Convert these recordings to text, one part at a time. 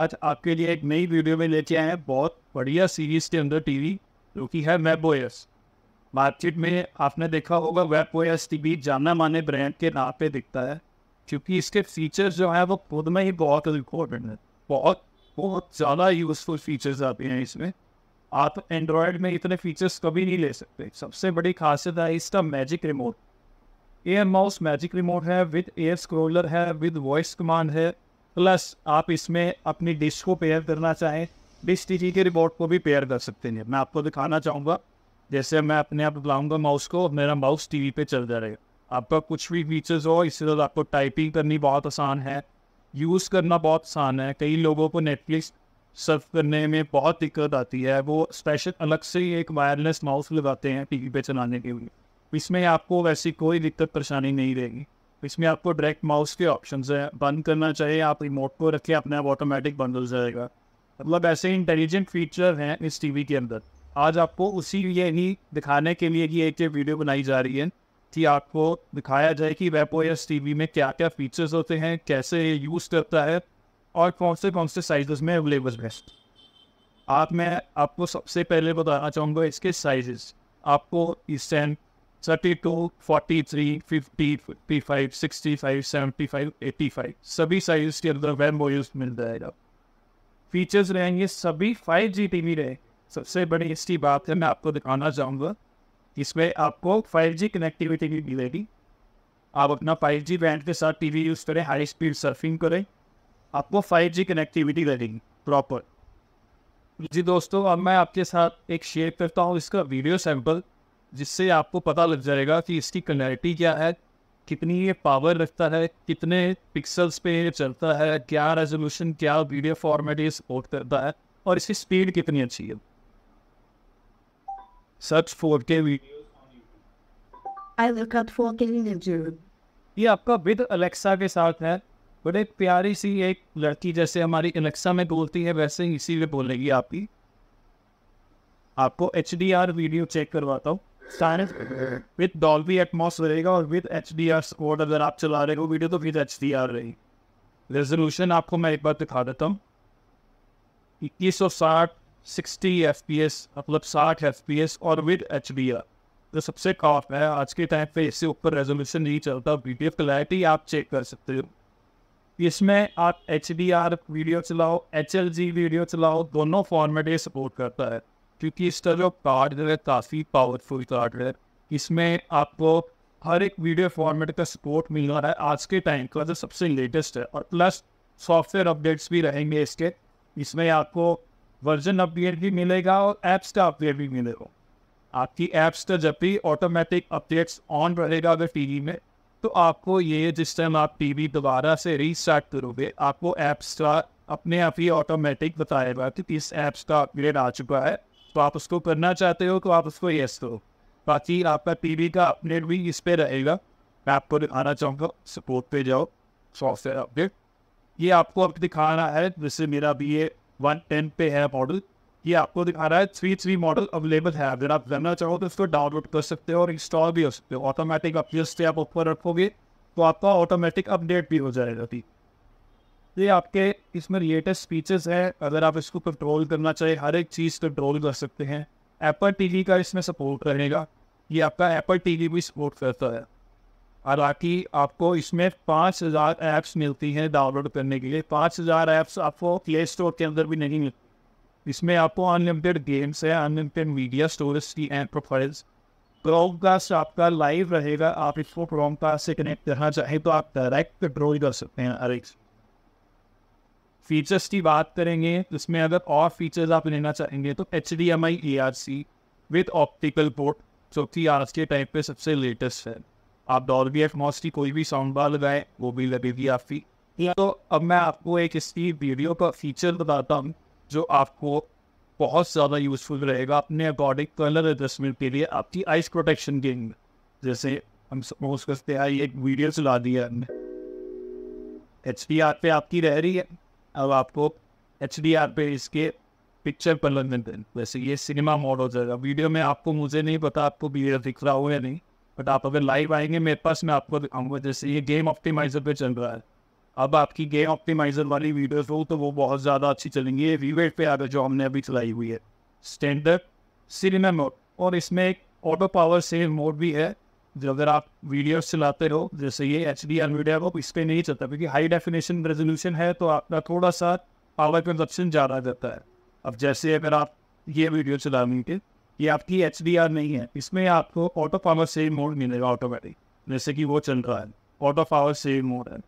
आज आपके लिए एक नई वीडियो में लेके आए हैं बहुत बढ़िया सीरीज के अंदर टीवी जो कि है वेब ओएस मार्केट में आपने देखा होगा वेब ओएस टीवी जाना माने ब्रांड के नाम पे दिखता है क्योंकि इसके फीचर्स जो है वो खुद में ही बहुत इम्पोर्टेंट है बहुत बहुत ज़्यादा यूज़फुल फीचर्स आते हैं इसमें आप एंड्रॉयड में इतने फीचर्स कभी नहीं ले सकते सबसे बड़ी खासियत है इसका magic remote air mouse magic remote है विद एयर स्क्रोलर है विद वॉइस कमांड है प्लस आप इसमें अपनी डिश को पेयर करना चाहें डिश टी के रिमोट को भी पेयर कर सकते हैं मैं आपको दिखाना चाहूँगा जैसे मैं अपने आप लाऊंगा माउस को मेरा माउस टीवी पे जा रहेगा आपका कुछ भी फीचर्स हो इससे ज़्यादा आपको टाइपिंग करनी बहुत आसान है यूज़ करना बहुत आसान है कई लोगों को नेटफ्लिक्स सर्व करने में बहुत दिक्कत आती है वो स्पेशल अलग से ही एक वायरलेस माउस लगाते हैं टीवी पे चलाने के लिए इसमें आपको वैसी कोई दिक्कत परेशानी नहीं रहेगी इसमें आपको डायरेक्ट माउस के ऑप्शन है बंद करना चाहिए आप रिमोट को रखिए अपने आप ऑटोमेटिक बंद हो जाएगा मतलब ऐसे इंटेलिजेंट फीचर हैं इस टीवी के अंदर आज आपको उसी लिए ही दिखाने के लिए ही एक ये वीडियो बनाई जा रही है कि आपको दिखाया जाए कि वेपो या टी में क्या क्या फीचर्स होते हैं कैसे यूज़ करता है और कौन से कौन से साइजेस में अवेलेबल है आप मैं आपको सबसे पहले बताना चाहूँगा इसके साइजेस आपको इस टाइम 32, 43, 50, 55, 65, 75, 85 सभी साइज के अंदर वेब यूज मिल जाएगा फीचर्स रहेंगे सभी 5G जी टी वी रहे सबसे बड़ी इसकी बात है मैं आपको दिखाना चाहूँगा इसमें आपको 5G कनेक्टिविटी भी मिलेगी आप अपना 5G जी बैंड के साथ टीवी यूज़ करें हाई स्पीड सर्फिंग करें आपको 5G कनेक्टिविटी रहेगी प्रॉपर जी दोस्तों अब मैं आपके साथ एक शेयर करता हूँ इसका वीडियो सैम्पल जिससे आपको पता लग जाएगा कि इसकी क्लैरिटी क्या है कितनी ये पावर रखता है कितने पिक्सल्स पे ये चलता है क्या रेजोल्यूशन क्या वीडियो फॉर्मेट ये सपोर्ट करता है और इसकी स्पीड कितनी अच्छी है सर्च फोर के ये आपका विद अलेक्सा के साथ है बड़े प्यारी सी एक लड़की जैसे हमारी अलेक्सा में बोलती है वैसे इसी में बोलेगी आपकी आपको H D R video check करवाता हूँ सारे विद डॉल्बी एटमॉस रहेगा और with H D R support अगर आप चला रहे हो वीडियो तो विद एच डी आर रही रेजोल्यूशन आपको मैं एक बार दिखा देता हूँ इक्कीस सौ साठ सिक्सटी एफ पी एस मतलब साठ एफ पी एस और विद एच डी आर जो सबसे काफ है आज के टाइम पे इससे ऊपर रेजोल्यूशन नहीं चलता वीडियो क्लैरिटी आप चेक कर सकते हो इसमें आप एच डी आर वीडियो चलाओ एच एल जी वीडियो चलाओ दोनों फॉर्मेट ये सपोर्ट करता है क्योंकि इसका जो कार्ड है काफ़ी पावरफुल कार्ड है इसमें आपको हर एक वीडियो फॉर्मेट का सपोर्ट मिल रहा है आज के टाइम का जो सबसे लेटेस्ट है और प्लस सॉफ्टवेयर अपडेट्स भी रहेंगे इसके इसमें आपको वर्जन अपडेट भी मिलेगा और ऐप्स का अपडेट भी मिलेगा आपकी ऐप्स का जब भी ऑटोमेटिक अपडेट्स ऑन रहेगा अगर टी में तो आपको ये जिस टाइम आप टी दोबारा से रीस्टार्ट करोगे आपको ऐप्स का अपने आप ही ऑटोमेटिक बताएगा कि इस ऐप्स का अपग्रेड आ चुका है तो आप उसको करना चाहते हो तो आप उसको येस करो बाकी आपका टीवी का अपडेट भी इस पर रहेगा मैं आपको दिखाना चाहूँगा सपोर्ट पे जाओ सॉफ्टवेयर अपडेट ये आपको अब दिखाना है जैसे मेरा बी ए वन टेन पे है मॉडल ये आपको दिखा रहा है थ्री थ्री मॉडल अवेलेबल है अगर आप करना चाहो तो इसको डाउनलोड कर सकते हो और इंस्टॉल भी हो सकते हो ऑटोमेटिक अपडेट से आप ऊपर रखोगे तो आपका ऑटोमेटिक अपडेट भी हो जाएगा ठीक ये आपके इसमें रिएटेड स्पीचेस है अगर आप इसको कंट्रोल करना चाहिए हर एक चीज़ कंट्रोल कर सकते हैं एप्पल टी का इसमें सपोर्ट रहेगा ये आपका एप्पल टी भी सपोर्ट करता है हालांकि आपको इसमें पाँच हज़ार ऐप्स मिलती हैं डाउनलोड करने के लिए पाँच हज़ार ऐप्स आपको प्ले स्टोर के अंदर भी नहीं मिलती इसमें आपको अनलिमिटेड गेम्स है अनलिमिटेड मीडिया स्टोरेज की एंड प्रोफाइल्स ब्रॉडकास्ट आपका लाइव रहेगा आप इसको ब्रॉडकास्ट से कनेक्ट करना चाहें तो आप डायरेक्ट कंट्रोल कर सकते हैं हर एक फीचर्स की बात करेंगे जिसमें अगर और फीचर्स आप लेना चाहेंगे तो H D M I A R C with optical port जो कि आज के टाइम पे सबसे लेटेस्ट है आप डॉल एफ एटमॉस की कोई भी साउंड बार लगाए वो भी लगेगी आपकी तो अब मैं आपको एक इसकी वीडियो का फीचर बताता हूँ जो आपको बहुत ज़्यादा यूज़फुल रहेगा अपने अकॉर्डिंग कलर एडजस्टमेंट के लिए आपकी आइस प्रोटेक्शन के जैसे हम सपोज करते हैं एक वीडियो चला दी है हमने एच आर पे आपकी रह रही है अब आपको एच डी आर पे इसके पिक्चर पर लंदन वैसे ये सिनेमा मोड हो जाएगा वीडियो में आपको मुझे नहीं पता आपको वीडियो दिख रहा हो या नहीं बट आप अगर लाइव आएंगे मेरे पास मैं आपको दिखाऊंगा जैसे ये गेम ऑप्टिमाइजर पे चल रहा है अब आपकी गेम ऑप्टिमाइजर वाली वीडियोस हो तो वो बहुत ज़्यादा अच्छी चलेंगी ये वीवेट पे आगे जो हमने अभी चलाई हुई है स्टैंडर्ड सिनेमा मोड और इसमें एक ऑटो पावर सेव मोड भी है अगर आप वीडियो चलाते रहो जैसे ये एच डी आर मीडिया को इस पर नहीं चलता क्योंकि हाई डेफिनेशन रेजोल्यूशन है तो आपका थोड़ा सा पावर कंजप्शन ज़्यादा रहता है अब जैसे अगर आप ये वीडियो चलानी थे ये आपकी एच डी आर नहीं है इसमें आपको ऑटो पावर सेव मोड मिलेगा ऑटोमेटिक जैसे कि वो चल रहा है ऑटो पावर सेव मोड है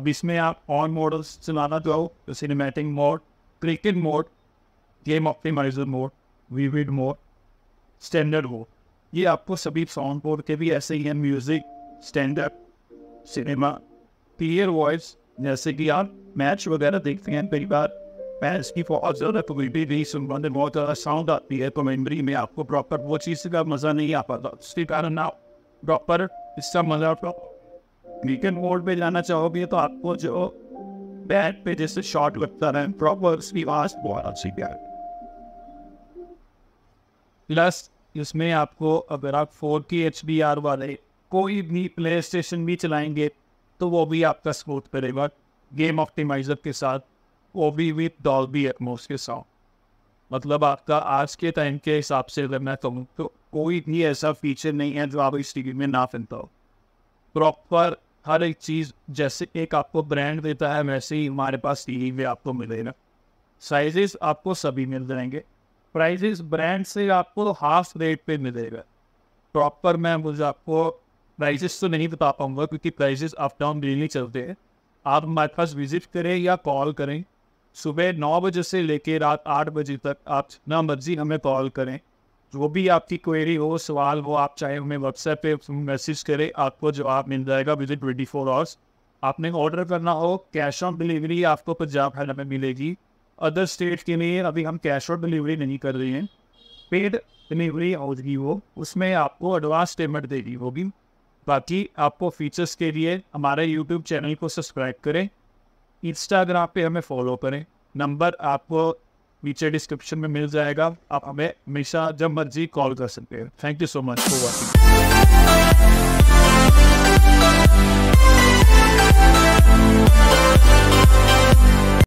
अब इसमें आप ऑन मॉडल्स चलाना चाहो तो cinematic mode cricket mode game optimiser mode vivid mode standard mode ये आपको सभी साउंड बोर्ड के भी ऐसे ही हैं music stand up cinema clear voice जैसे कि आप मैच वगैरह देखते हैं कई बार मैच की बहुत ज़्यादा भी नहीं सुन पाते बहुत ज़्यादा साउंड आती है तो मेमरी में आपको प्रॉपर वो चीज़ का मज़ा नहीं आ पाता उसके कारण आप प्रॉपर इसका मज़ा वीकेंड मोड पे जाना चाहोगे तो आपको जो बैट पे जैसे शॉट लगता रहे प्रॉपर उसकी आवाज़ बहुत अच्छी प्यार प्लस इसमें आपको अगर आप फोर के एच बी आर वाले कोई भी प्ले स्टेशन भी चलाएंगे तो वो भी आपका सपोर्ट करेगा गेम ऑप्टिमाइजर के साथ वो भी विथ डॉल बी एटमोस के साथ मतलब आपका आज के टाइम के हिसाब से अगर मैं कहूँ तो कोई भी ऐसा फीचर नहीं है जो आप इस टी में ना फिलता हो प्रॉपर हर एक चीज़ जैसे एक आपको ब्रांड देता है वैसे ही हमारे पास टी वी आपको मिलेगा साइजेस आपको सभी मिल जाएंगे प्राइस इस ब्रांड से आपको हाफ रेट पे मिलेगा प्रॉपर मैं मुझे आपको प्राइसेस तो नहीं बता पाऊंगा क्योंकि प्राइसेस अप डाउन डेली चलते हैं आप हमारे पास विजिट करें या कॉल करें सुबह नौ बजे से लेकर रात आठ बजे तक आप जितना मर्जी हमें कॉल करें जो भी आपकी क्वेरी हो सवाल हो आप चाहे हमें व्हाट्सएप पे मैसेज करें आपको जवाब मिल जाएगा within twenty four hours आपने ऑर्डर करना हो कैश ऑन डिलीवरी आपको पंजाब हरियाणा में मिलेगी अदर स्टेट के लिए अभी हम कैश ऑन डिलीवरी नहीं कर रहे हैं पेड डिलीवरी होगी वो उसमें आपको एडवांस पेमेंट देनी होगी बाकी आपको फीचर्स के लिए हमारे यूट्यूब चैनल को सब्सक्राइब करें इंस्टाग्राम पे हमें फॉलो करें नंबर आपको नीचे डिस्क्रिप्शन में मिल जाएगा आप हमें हमेशा जब मर्जी कॉल कर सकते हैं thank you so much for watching